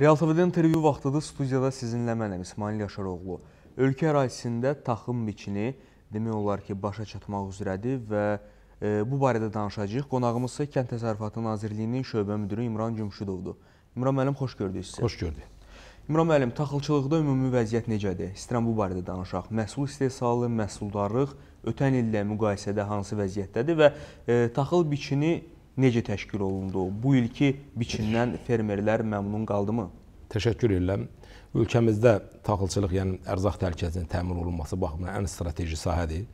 Real TV-dən intervyu vaxtıdır. Studiyada sizinlə mənəm İsmail Yaşaroğlu. Ölkə ərazisində taxım biçini demək olar ki, başa çatmaq üzrədir və e, bu barədə danışacağıq. Qonağımız isə Kənd Təsərrüfatı Nazirliyinin şöbə müdiri İmran Gümüşüdovdur. İmran müəllim, xoş gördük sizə. Xoş gördük. İmran müəllim, taxılçılıqda ümumi vəziyyət necədir? İstəyirəm bu barədə danışaq. Məhsul istehsalı, məhsuldarlıq ötən illə müqayisədə hansı vəziyyətdədir və e, taxıl biçini necə təşkil olundu? Bu ilki biçindən fermerlər məmnun qaldımı? Təşəkkür edirəm. Ölkəmizdə taxılçılıq, yəni ərzaq təhlükəsinin təmin olunması baxımından ən strateji sahədir.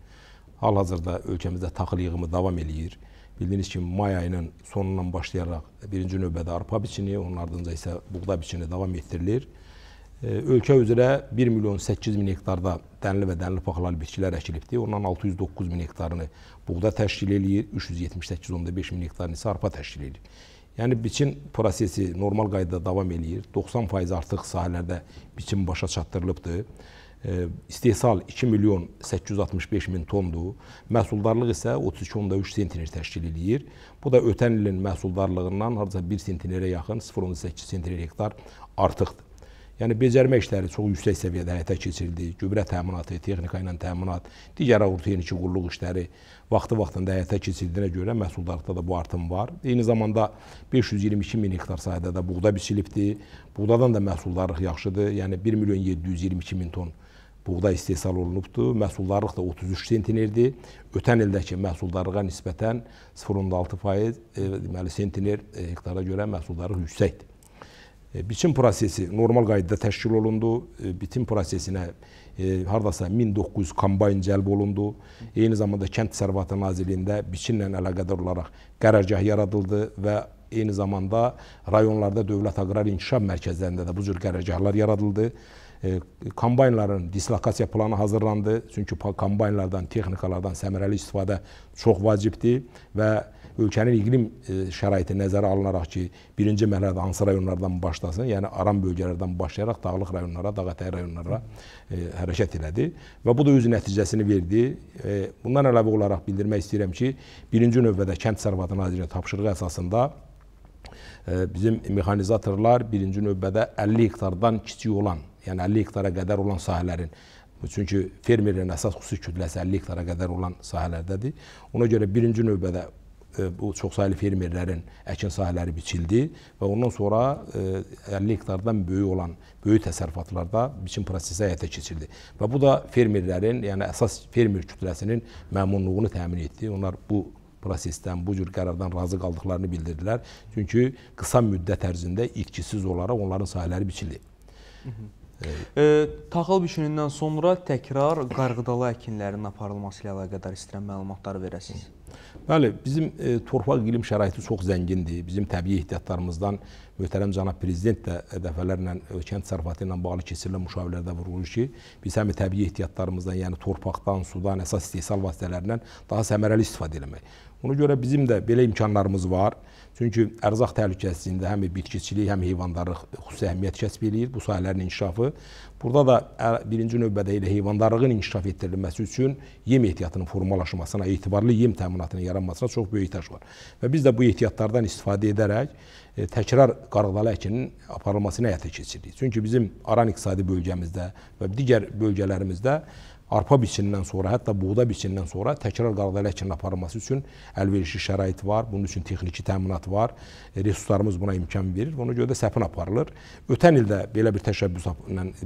Hal-hazırda ölkəmizdə taxıl yığımı davam eləyir. Bildiyiniz kimi may ayının sonundan başlayaraq birinci növbədə arpa biçini, onun ardınca isə buğda biçini davam etdirilir. Ölkə üzrə 1 milyon 8 min hektarda dənli və dənli paxlalı bitkilər əkilibdir. Ondan 609 min hektarını buğda təşkil eləyir, 378,5 min hektarını isə arpa təşkil eləyir. Yəni biçin prosesi normal qaydada davam eləyir. 90% artıq sahələrdə biçin başa çatdırılıbdır. İstehsal 2 milyon 865 min tondur. Məhsuldarlıq isə 32,3 sentiner təşkil eləyir. Bu da ötən ilin məhsuldarlığından hardasa 1 sentinərə yaxın 0,8 sentiner hektar artıqdır. Yəni becərmə işləri çox yüksək səviyyədə həyata keçirildi. Gübrə təminatı, texnika ilə təminat, digər orta yenici quruluq işləri vaxtı-vaxtında həyata keçirildiyinə görə məhsuldarlıqda da bu artım var. Eyni zamanda 522 min hektar sahədə də buğda biçilibdir. Buğdadan da məhsuldarlıq yaxşıdır. Yəni 1 milyon 722 min ton buğda istehsal olunubdur. Məhsuldarlıq da 33 sentnerdir. Ötən ildəki məhsuldarlığa nisbətən 0.6% e, deməli sentner e, hektarda görə məhsuldarlıq yüksəkdir. E, biçim prosesi normal qaydada təşkil olundu. E, bitim prosesinə e, hardasa 1900 kombayn cəlb olundu. Eyni zamanda Kənd Sərvatı Nazirliyində biçinlə əlaqədar olaraq qərargah yaradıldı və eyni zamanda rayonlarda Dövlət Aqrar İnkişaf Mərkəzlərində də bu cür qərargahlar yaradıldı. E, kombaynların dislokasiya planı hazırlandı. Çünki kombaynlardan, texnikalardan səmərəli istifadə çox vacibdir və ölkənin iqlim e, şəraiti nəzərə alınaraq ki, birinci mərhələdə hansı rayonlardan başlasın, yəni aran bölgələrdən başlayaraq dağlıq rayonlara, dağətəyi rayonlara e, hərəkət elədi və bu da öz nəticəsini verdi. E, bundan əlavə olaraq bildirmək istəyirəm ki, birinci növbədə Kənd Sərvatı Nazirinin tapşırığı əsasında e, bizim mexanizatorlar birinci növbədə 50 hektardan kiçik olan, yəni 50 hektara qədər olan sahələrin Çünki fermerin əsas xüsusi kütləsi 50 hektara qədər olan sahələrdədir. Ona görə birinci növbədə E, bu çoxsaylı fermerlərin əkin sahələri biçildi və ondan sonra 50 e, hektardan böyük olan böyük təsərrüfatlarda biçim prosesi həyata keçirdi. Və bu da fermerlərin, yəni əsas fermer kütləsinin məmnunluğunu təmin etdi. Onlar bu prosesdən, bu cür qərardan razı qaldıqlarını bildirdilər. Çünki qısa müddət ərzində itkisiz olaraq onların sahələri biçildi. E, taxıl biçinindən sonra təkrar qarğıdalı əkinlərinin aparılması ilə əlaqədar istəyirəm məlumatları verəsiniz. Hı. Bəli, bizim e, torpaq iqlim şəraiti çox zəngindir. Bizim təbii ehtiyatlarımızdan möhtərəm cənab prezident də dəfələrlə ölkənin e, təsərrüfatı ilə bağlı keçirilən müşavirələrdə vurğulayır ki, biz həm təbii ehtiyatlarımızdan, yəni torpaqdan, sudan, əsas istehsal vasitələrindən daha səmərəli istifadə etmək. Ona görə bizim də belə imkanlarımız var. Çünki ərzaq təhlükəsizliyində həm bitkiçilik, həm heyvandarlıq xüsusi əhəmiyyət kəsb eləyir bu sahələrin inkişafı. Burada da birinci növbədə elə heyvandarlığın inkişaf etdirilməsi üçün yem ehtiyatının formalaşmasına, etibarlı yem təminatı təminatının yaranmasına çox böyük ehtiyac var. Və biz də bu ehtiyatlardan istifadə edərək e, təkrar qarğıdalı əkinin aparılmasını həyata keçiririk. Çünki bizim Aran iqtisadi bölgəmizdə və digər bölgələrimizdə arpa biçinindən sonra, hətta buğda biçinindən sonra təkrar qarğıdalı əkinin aparılması üçün əlverişli şərait var, bunun üçün texniki təminat var, e, resurslarımız buna imkan verir. Ona görə də səpin aparılır. Ötən ildə belə bir təşəbbüslə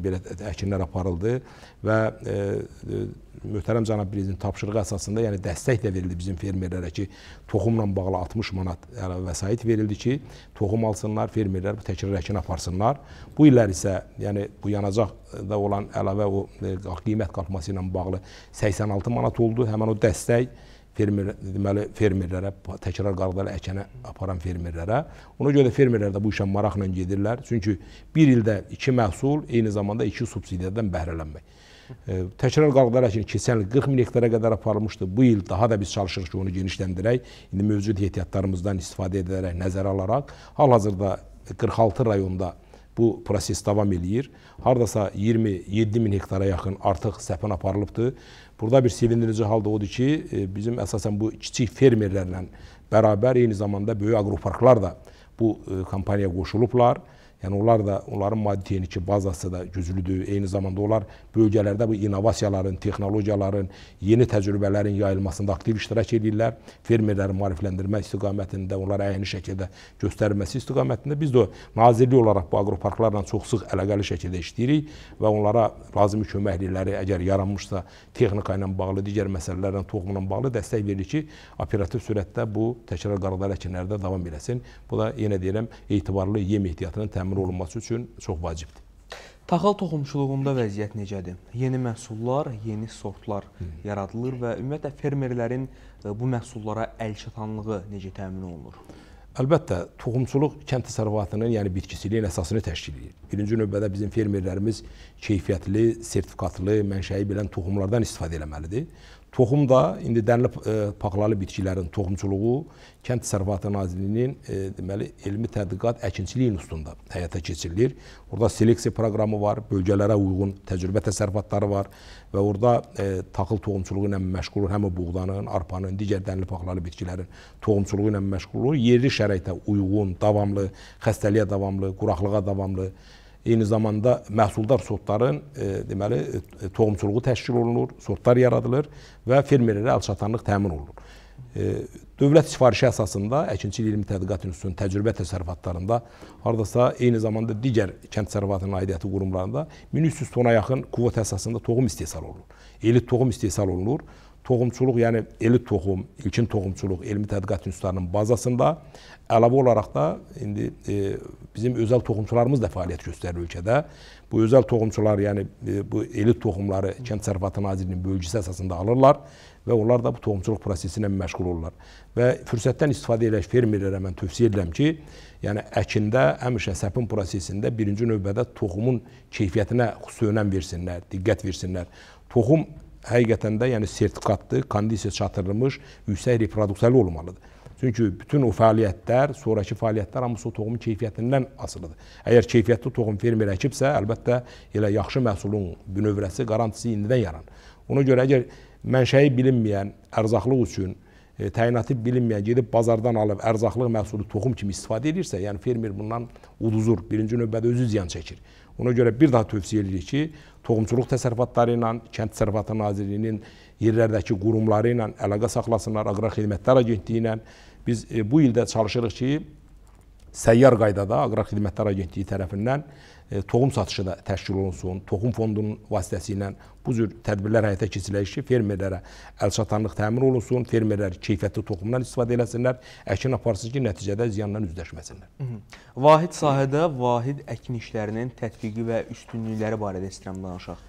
belə əkinlər aparıldı və e, e, möhtərəm cənab prezidentin tapşırığı əsasında, yəni dəstək də verildi bizim fermerlərə ki, toxumla bağlı 60 manat yəni vəsait verildi ki, toxum alsınlar, fermerlər bu təkrar əkini aparsınlar. Bu illər isə, yəni bu yanacaqda olan əlavə o e, qiymət qalxması ilə bağlı 86 manat oldu. Həmin o dəstək fermer deməli fermerlərə təkrar qarğıları əkənə aparan fermerlərə. Ona görə də fermerlər də bu işə maraqla gedirlər. Çünki bir ildə iki məhsul, eyni zamanda iki subsidiyadan bəhrələnmək. Təkrar qalğılar əkini keçən il 40 min hektara qədər aparılmışdı. Bu il daha da biz çalışırıq ki, onu genişləndirək. İndi mövcud ehtiyatlarımızdan istifadə edərək, nəzərə alaraq hal-hazırda 46 rayonda bu proses davam eləyir. Hardasa 27 min hektara yaxın artıq səpən aparılıbdır. Burada bir sevindirici hal da odur ki, e, bizim əsasən bu kiçik fermerlərlə bərabər eyni zamanda böyük aqroparklar da bu e, kampaniyaya qoşulublar. Yəni onlar da, onların maddi texniki bazası da güclüdür. Eyni zamanda onlar bölgələrdə bu innovasiyaların, texnologiyaların, yeni təcrübələrin yayılmasında aktiv iştirak edirlər. Fermerləri maarifləndirmə istiqamətində, onlara əyini şəkildə göstərilməsi istiqamətində biz də nazirlik olaraq bu aqroparklarla çox sıx əlaqəli şəkildə işləyirik və onlara lazımi köməklikləri əgər yaranmışsa, texnika ilə bağlı, digər məsələlərlə, toxumla bağlı dəstək veririk ki, operativ sürətdə bu təkrar qarğılar əkinlərdə davam eləsin. Bu da yenə deyirəm, etibarlı yem ehtiyatının təmin təmin olunması üçün çox vacibdir. Taxıl toxumçuluğunda vəziyyət necədir? Yeni məhsullar, yeni sortlar Hı. yaradılır və ümumiyyətlə fermerlərin e, bu məhsullara əl çatanlığı necə təmin olunur? Əlbəttə, toxumçuluq kənd təsərrüfatının, yəni bitkisiliyin əsasını təşkil edir. Birinci növbədə bizim fermerlərimiz keyfiyyətli, sertifikatlı, mənşəyi bilən toxumlardan istifadə eləməlidir. Toxum da indi dənli e, paxlalı bitkilərin toxumçuluğu Kənd Təsərrüfatı Nazirliyinin e, deməli elmi tədqiqat əkinçilik institutunda həyata keçirilir. Orada seleksiya proqramı var, bölgələrə uyğun təcrübə təsərrüfatları var və orada e, taxıl toxumçuluğu ilə məşğul olur, həm buğdanın, arpanın, digər dənli paxlalı bitkilərin toxumçuluğu ilə məşğul olur. Yerli şəraitə uyğun, davamlı, xəstəliyə davamlı, quraqlığa davamlı Eyni zamanda məhsuldar sortların e, deməli e, e, toxumçuluğu təşkil olunur, sortlar yaradılır və fermerlərə əlçatanlıq təmin olunur. Dövlət sifarişi əsasında Əkinçilik İlmi Tədqiqat İnstitutunun təcrübə təsərrüfatlarında hardasa eyni zamanda digər kənd təsərrüfatının aidiyyəti qurumlarında 1300 tona yaxın kvota əsasında toxum istehsal olunur. Elit toxum istehsal olunur toxumçuluq, yəni elit toxum, ilkin toxumçuluq elmi tədqiqat institutlarının bazasında Əlavə olaraq da indi e, bizim özəl toxumçularımız da fəaliyyət göstərir ölkədə. Bu özəl toxumçular, yəni e, bu elit toxumları Kənd Təsərrüfatı Nazirliyinin bölgüsü əsasında alırlar və onlar da bu toxumçuluq prosesi ilə məşğul olurlar. Və fürsətdən istifadə edərək fermerlərə mən tövsiyə edirəm ki, yəni əkində həmişə səpin prosesində birinci növbədə toxumun keyfiyyətinə xüsusi önəm versinlər, diqqət versinlər. Toxum həqiqətən də yəni sertifikatlı, kondisiya çatdırılmış, yüksək reproduksiyalı olmalıdır. Çünki bütün o fəaliyyətlər, sonrakı fəaliyyətlər hamısı o toxumun keyfiyyətindən asılıdır. Əgər keyfiyyətli toxum fermer əkibsə, əlbəttə elə yaxşı məhsulun bünövrəsi, garantisi indidən yaran. Ona görə əgər mənşəyi bilinməyən, ərzaqlıq üçün e, təyinatı bilinməyən gedib bazardan alıb ərzaqlıq məhsulu toxum kimi istifadə edirsə, yəni fermer bundan uduzur, birinci növbədə özü ziyan çəkir. Ona görə bir daha tövsiyə edirik ki, Toxumçuluq təsərrüfatları ilə, Kənd Təsərrüfatı Nazirliyinin yerlərdəki qurumları ilə əlaqə saxlasınlar, Aqrar Xidmətlər Agentliyi ilə. Biz e, bu ildə çalışırıq ki, səyyar qaydada Aqrar Xidmətlər Agentliyi tərəfindən E, toxum satışı da təşkil olunsun, toxum fondunun vasitəsilə bu cür tədbirlər həyata keçiriləcək ki, fermerlərə əlçatanlıq təmin olunsun, fermerlər keyfiyyətli toxumdan istifadə eləsinlər, əkin aparsın ki, nəticədə ziyanla üzləşməsinlər. Hı -hı. Vahid sahədə vahid əkin işlərinin tətbiqi və üstünlükləri barədə istəyirəm danışaq.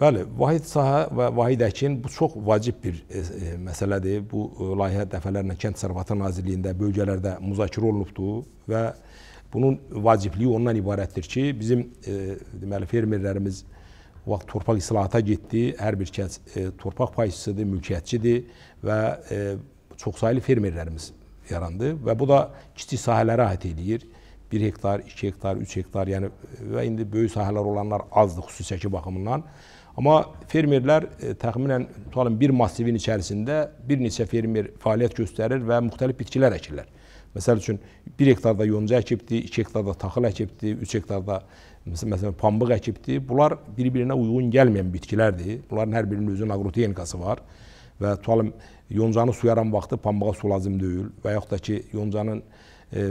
Bəli, vahid sahə və vahid əkin bu çox vacib bir e, e, məsələdir. Bu e, layihə dəfələrlə Kənd Sərvatı Nazirliyində bölgələrdə müzakirə olunubdur və Bunun vacibliyi ondan ibarətdir ki, bizim e, deməli fermerlərimiz vaxt torpaq islahata getdi. Hər bir kəs e, torpaq payçısıdır, mülkiyyətçidir və e, çoxsaylı fermerlərimiz yarandı və bu da kiçik sahələrə aid eləyir. 1 hektar, 2 hektar, 3 hektar, yəni və indi böyük sahələr olanlar azdır xüsusi çəki baxımından. Amma fermerlər e, təxminən tutalım bir massivin içərisində bir neçə fermer fəaliyyət göstərir və müxtəlif bitkilər əkirlər. Məsəl üçün 1 hektarda yonca əkibdir, 2 hektarda taxıl əkibdir, 3 hektarda məsələn pambıq əkibdir. Bunlar bir-birinə uyğun gəlməyən bitkilərdir. Bunların hər birinin özünün aqrotexnikası var və tutalım yoncanı suyaran vaxtı pambığa su lazım deyil və yaxud da ki yoncanın e,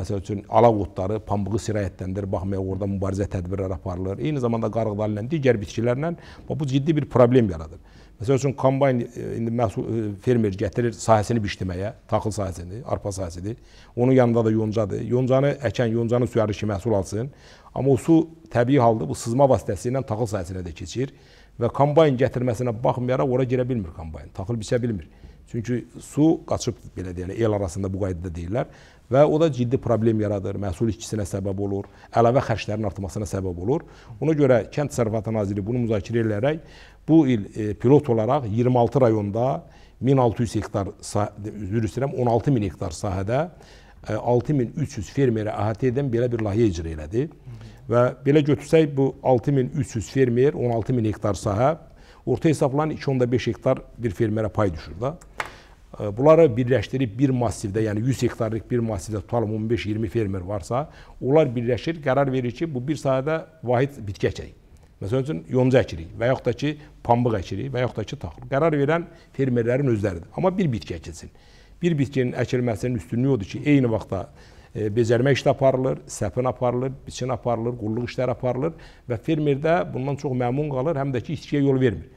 məsəl üçün alaq otları pambığı sirayətləndir, baxmayaq orada mübarizə tədbirləri aparılır. Eyni zamanda qarğıdarla digər bitkilərlə bu ciddi bir problem yaradır. Məsəl üçün kombayn e, indi məhsul e, fermer gətirir sahəsini biçdirməyə, taxıl sahəsini, arpa sahəsini. Onun yanında da yoncadır. Yoncanı əkən, yoncanı suyarır ki, məhsul alsın. Amma o su təbii halda bu sızma vasitəsilə taxıl sahəsinə də keçir və kombayn gətirməsinə baxmayaraq ora girə bilmir kombayn. Taxıl biçə bilmir. Çünki su qaçıb belə deyək, el arasında bu qaydada deyirlər və o da ciddi problem yaradır, məhsul itkisinə səbəb olur, əlavə xərclərin artmasına səbəb olur. Ona görə Kənd Təsərrüfatı Nazirliyi bunu müzakirə edərək bu il e, pilot olaraq 26 rayonda 1600 hektar, üzr istəyirəm, 16 min hektar sahədə 6300 e, fermeri əhatə edən belə bir layihə icra elədi. Və belə götürsək bu 6300 fermer, 16000 hektar sahə, orta hesabla 2.5 hektar bir fermerə pay düşür da. Bunları birləşdirib bir massivdə, yəni 100 hektarlıq bir massivdə tutalım 15-20 fermer varsa, onlar birləşir, qərar verir ki, bu bir sahədə vahid bitki əkək. Məsəl üçün yonca əkirik və yaxud da ki, pambıq əkirik və yaxud da ki, taxıl. Qərar verən fermerlərin özləridir. Amma bir bitki əkilsin. Bir bitkinin əkilməsinin üstünlüyü odur ki, eyni vaxtda e, becərmə işi aparılır, səpin aparılır, biçin aparılır, qulluq işləri aparılır və fermer də bundan çox məmun qalır, həm də ki, içkiyə yol vermir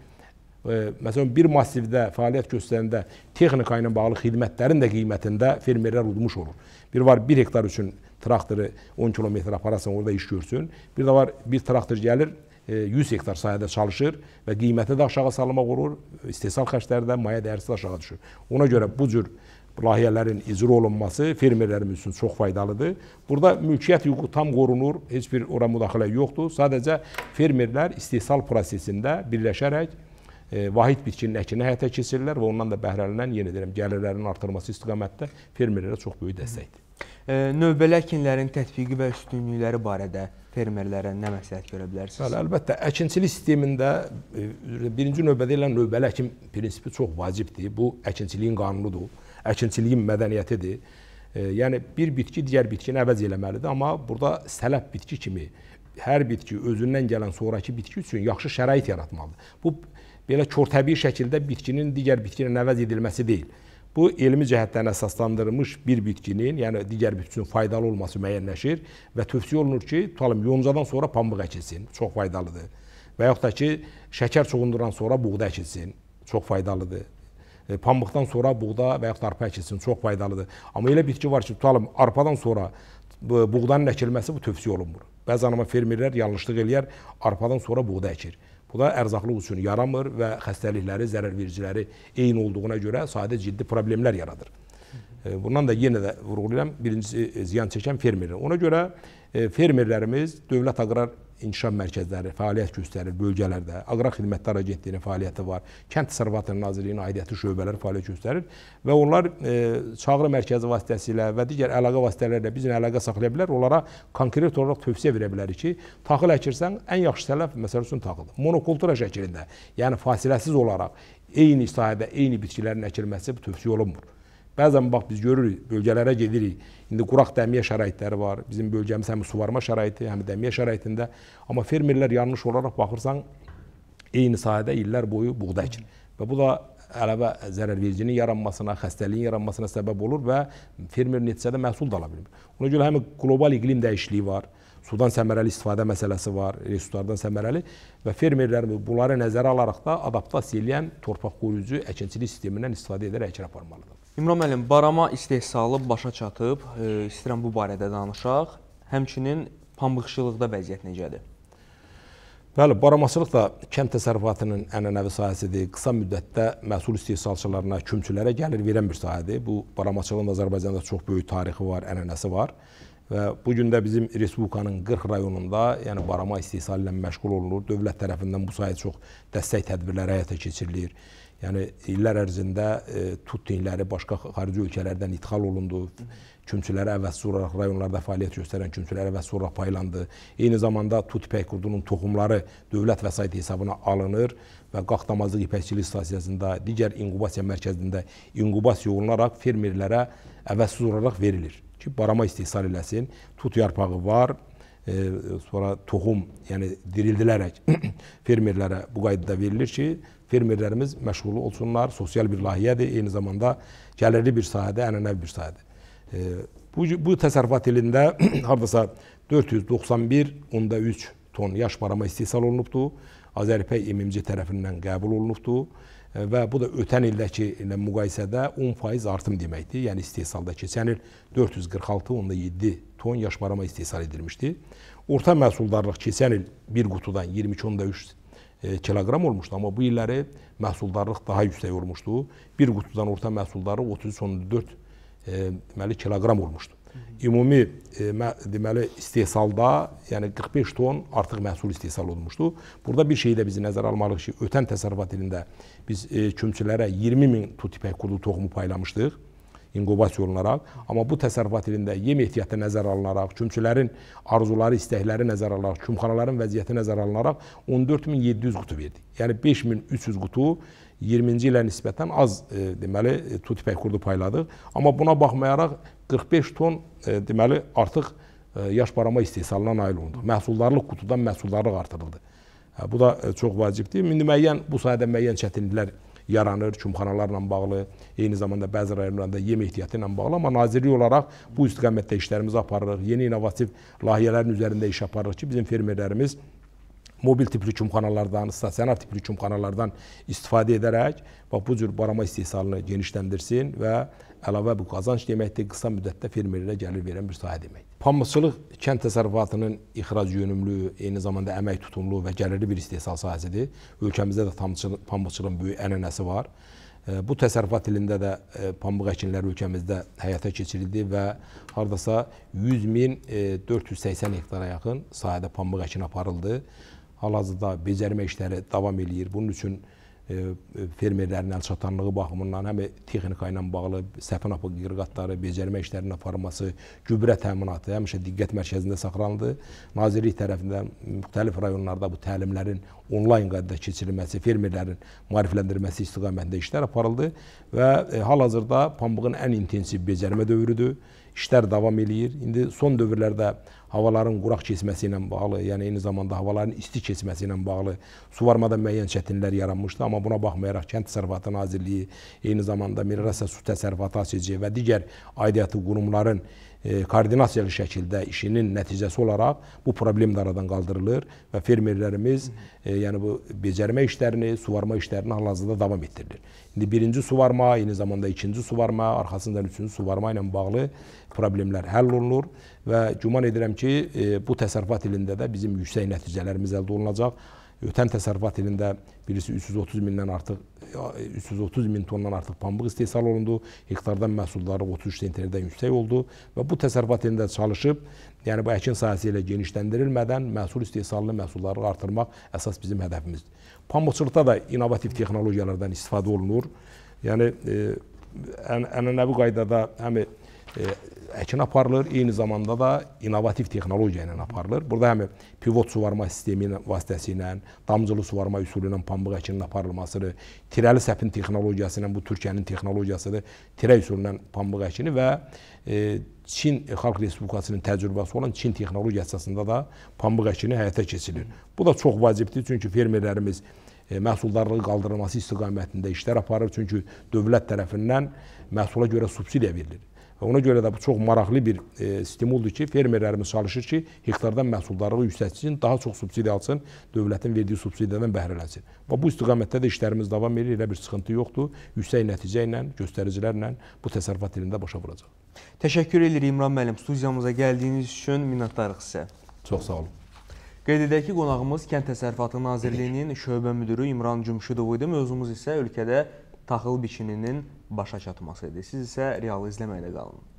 məsələn bir massivdə fəaliyyət göstərəndə texnika ilə bağlı xidmətlərin də qiymətində fermerlər udmuş olur. Bir var 1 hektar üçün traktoru 10 kilometr aparasan orada iş görsün. Bir də var bir traktor gəlir 100 e, hektar sahədə çalışır və qiyməti də aşağı salmaq olur, istehsal xərcləri də, maya dəyərisi də aşağı düşür. Ona görə bu cür layihələrin icra olunması fermerlərimiz üçün çox faydalıdır. Burada mülkiyyət hüququ tam qorunur, heç bir ora müdaxilə yoxdur. Sadəcə fermerlər istehsal prosesində birləşərək E, vahid bitkinin əkini həyata keçirirlər və ondan da bəhrələnən, yenə deyirəm, gəlirlərin artırılması istiqamətdə fermerlərə çox böyük dəstəkdir. E, növbəli əkinlərin tətbiqi və üstünlükləri barədə fermerlərə nə məsləhət görə bilərsiniz? Bəli, əlbəttə, əkinçilik sistemində e, birinci növbədə elə növbəli əkin prinsipi çox vacibdir. Bu əkinçiliyin qanunudur, əkinçiliyin mədəniyyətidir. Yəni bir bitki digər bitkini əvəz eləməlidir, amma burada sələb bitki kimi hər bitki özündən gələn sonrakı bitki üçün yaxşı şərait yaratmalıdır. Bu belə körtəbii şəkildə bitkinin digər bitkilərlə əvəz edilməsi deyil. Bu elmi cəhətdən əsaslandırılmış bir bitkinin, yəni digər bitkinin faydalı olması müəyyənləşir və tövsiyə olunur ki, tutalım yoncadan sonra pambıq əkilsin, çox faydalıdır. Və yaxud da ki, şəkər çoxunduran sonra buğda əkilsin, çox faydalıdır. E, pambıqdan sonra buğda və yaxud da arpa əkilsin, çox faydalıdır. Amma elə bitki var ki, tutalım arpadan sonra buğdanın əkilməsi bu tövsiyə olunmur. Bəzi anama fermerlər yanlışlıq eləyər, arpadan sonra buğda əkir. Bu da ərzaqlıq üçün yaramır və xəstəlikləri, zərərvericiləri eyni olduğuna görə sadə ciddi problemlər yaradır. E, bundan da yenə də vurğulayıram, birincisi e, ziyan çəkən fermerlər. Ona görə e, fermerlərimiz Dövlət Aqrar inkişaf mərkəzləri fəaliyyət göstərir bölgələrdə. Aqrar Xidmətlər Agentliyinin fəaliyyəti var. Kənd Təsərrüfatı Nazirliyinin aidiyyəti şöbələr fəaliyyət göstərir və onlar e, çağrı mərkəzi vasitəsilə və digər əlaqə vasitələri ilə bizlə əlaqə saxlaya bilər. Onlara konkret olaraq tövsiyə verə bilərik ki, taxıl əkirsən, ən yaxşı tələf məsəl üçün taxıldır. Monokultura şəklində, yəni fasiləsiz olaraq eyni sahədə eyni bitkilərin əkilməsi tövsiyə olunmur. Bəzən bax biz görürük, bölgələrə gedirik. İndi quraq dəmiyə şəraitləri var. Bizim bölgəmiz həm suvarma şəraiti, həm dəmiyə şəraitində. Amma fermerlər yanlış olaraq baxırsan, eyni sahədə illər boyu buğda əkir. Və bu da əlavə zərərvericinin yaranmasına, xəstəliyin yaranmasına səbəb olur və fermer nəticədə məhsul da ala bilmir. Ona görə həm qlobal iqlim dəyişikliyi var, sudan səmərəli istifadə məsələsi var, resurslardan səmərəli və fermerlər bunları nəzərə alaraq da adaptasiya edən torpaq qoruyucu əkinçilik sistemindən istifadə edərək əkin aparmalıdır. İmran müəllim, barama istehsalı başa çatıb, e, istəyirəm bu barədə danışaq. Həmçinin pambıqçılıqda vəziyyət necədir? Bəli, baramasılıq da kənd təsərrüfatının ənənəvi sahəsidir. Qısa müddətdə məhsul istehsalçılarına, kümçülərə gəlir verən bir sahədir. Bu baramaçılığın Azərbaycanda çox böyük tarixi var, ənənəsi var. Və bu gün də bizim Respublikanın 40 rayonunda, yəni barama istehsalı ilə məşğul olunur. Dövlət tərəfindən bu sahəyə çox dəstək tədbirləri həyata keçirilir. Yəni illər ərzində e, tuttinləri başqa xarici ölkələrdən ithal olundu. Kümçülərə əvəzsiz olaraq rayonlarda fəaliyyət göstərən kümçülərə əvəzsiz olaraq paylandı. Eyni zamanda tut ipək qurdunun toxumları dövlət vəsaiti hesabına alınır və qaxdamazlıq ipəkçilik stansiyasında, digər inkubasiya mərkəzində inkubasiya olunaraq fermerlərə əvəzsiz olaraq verilir ki, barama istehsal eləsin. Tut yarpağı var, sonra toxum, yəni dirildilərək fermerlərə bu qaydada verilir ki, fermerlərimiz məşğul olsunlar. Sosial bir layihədir, eyni zamanda gəlirli bir sahədə, ənənəvi bir sahədir. Bu, bu təsərrüfat ilində hardasa 491,3 ton yaş barama istehsal olunubdur. Azəripək MMC tərəfindən qəbul olunubdur və bu da ötən ildəki ilə müqayisədə 10% artım deməkdir. Yəni istehsalda keçən il 446.7 ton yaş marama istehsal edilmişdi. Orta məhsuldarlıq keçən il bir qutudan 22.3 e, kiloqram olmuşdu, amma bu illəri məhsuldarlıq daha yüksək olmuşdu. Bir qutudan orta məhsuldarlıq 33.4 e, deməli kiloqram olmuşdu ümumi e, deməli istehsalda, yəni 45 ton artıq məhsul istehsal olunmuşdu. Burada bir şeyi də biz nəzərə almalıyıq ki, ötən təsərrüfat ilində biz e, kümçülərə 20 min tut ipək qurudu toxumu paylamışdıq inqubasiya olunaraq, amma bu təsərrüfat ilində yem ehtiyatı nəzərə alınaraq, kümçülərin arzuları, istəkləri nəzərə alınaraq, kümxanaların vəziyyəti nəzərə alınaraq 14700 qutu verdik. Yəni 5300 qutu 20-ci ilə nisbətən az e, deməli e, tut ipək qurdu payladıq. Amma buna baxmayaraq 45 ton e, deməli artıq yaş barama istehsalına nail olundu. Məhsuldarlıq qutudan məhsuldarlıq artırıldı. Bu da çox vacibdir. İndi müəyyən bu sayədə müəyyən çətinliklər yaranır kümxanalarla bağlı, eyni zamanda bəzi rayonlarda yem ehtiyaatı ilə bağlı, amma nazirlik olaraq bu istiqamətdə işlərimizi aparırıq. Yeni innovativ layihələrin üzərində iş aparırıq ki, bizim fermerlərimiz mobil tipli kümxanalardan, stasionar tipli kümxanalardan istifadə edərək bax, bu cür barama istehsalını genişləndirsin və əlavə bu qazanc deməkdir, qısa müddətdə fermerlərə gəlir verən bir sahə deməkdir. Pambıqçılıq kənd təsərrüfatının ixrac yönümlü, eyni zamanda əmək tutumlu və gəlirli bir istehsal sahəsidir. Ölkəmizdə də pambıqçılığın böyük ənənəsi var. E, bu təsərrüfat ilində də e, pambıq əkinləri ölkəmizdə həyata keçirildi və hardasa 100 min e, 480 hektara yaxın sahədə pambıq əkin aparıldı hal-hazırda becərmə işləri davam eləyir. Bunun üçün e, fermerlərin əlçatanlığı baxımından həm texnika ilə bağlı səfin apı qırqatları, becərmə işlərinin aparılması, gübrə təminatı həmişə diqqət mərkəzində saxlanıldı. Nazirlik tərəfindən müxtəlif rayonlarda bu təlimlərin onlayn qaydada keçirilməsi, fermerlərin marifləndirməsi istiqamətində işlər aparıldı və e, hal-hazırda pambığın ən intensiv becərmə dövrüdür işlər davam eləyir. İndi son dövrlərdə havaların quraq keçməsi ilə bağlı, yəni eyni zamanda havaların isti keçməsi ilə bağlı suvarmada müəyyən çətinliklər yaranmışdı, amma buna baxmayaraq Kənd Təsərrüfatı Nazirliyi, eyni zamanda Mirrasa Su Təsərrüfatı ASC və digər aidiyyatı qurumların E, koordinasiyalı şəkildə işinin nəticəsi olaraq bu problem də aradan qaldırılır və fermerlərimiz e, yəni bu becərmə işlərini, suvarma işlərini hal-hazırda davam etdirilir. İndi birinci suvarma, eyni zamanda ikinci suvarma, arxasından üçüncü suvarma ilə bağlı problemlər həll olunur və güman edirəm ki, e, bu təsərrüfat ilində də bizim yüksək nəticələrimiz əldə olunacaq ötən təsərrüfat ilində birisi 330 mindən artıq 330 min tondan artıq pambıq istehsal olundu. Hektardan məhsuldarlıq 33 sentrdən yüksək oldu və bu təsərrüfat ilində çalışıb, yəni bu əkin sahəsi ilə genişləndirilmədən məhsul istehsalını, məhsulları artırmaq əsas bizim hədəfimizdir. Pambıqçılıqda da innovativ texnologiyalardan istifadə olunur. Yəni ənənəvi qaydada həm e, əkin aparılır, eyni zamanda da innovativ texnologiya ilə aparılır. Burada həm pivot suvarma sistemi vasitəsi ilə, damcılı suvarma üsulu ilə pambıq əkinin aparılmasıdır, tirəli səpin texnologiyası ilə, bu Türkiyənin texnologiyasıdır, tirə üsulu ilə pambıq əkini və e, Çin Xalq Respublikasının təcrübəsi olan Çin texnologiyası əsasında da pambıq əkini həyata keçirilir. Bu da çox vacibdir, çünki fermerlərimiz e, məhsuldarlığı qaldırılması istiqamətində işlər aparır, çünki dövlət tərəfindən məhsula görə subsidiya verilir. Və ona görə də bu çox maraqlı bir e, stimuldur ki, fermerlərimiz çalışır ki, hektardan məhsuldarlığı yüksəlsin, daha çox subsidiya alsın, dövlətin verdiyi subsidiyadan bəhrələnsin. Və bu istiqamətdə də işlərimiz davam edir, elə bir sıxıntı yoxdur. Yüksək nəticə ilə, göstəricilərlə bu təsərrüfat ilində başa vuracaq. Təşəkkür edirik İmran müəllim, studiyamıza gəldiyiniz üçün minnətdarıq sizə. Çox sağ olun. Qeyd edək ki, qonağımız Kənd Təsərrüfatı Nazirliyinin şöbə müdürü İmran Cümşüdov idi. Mövzumuz isə ölkədə taxıl biçininin başa çatmasıdır. Siz isə realı izləməkdə qalın.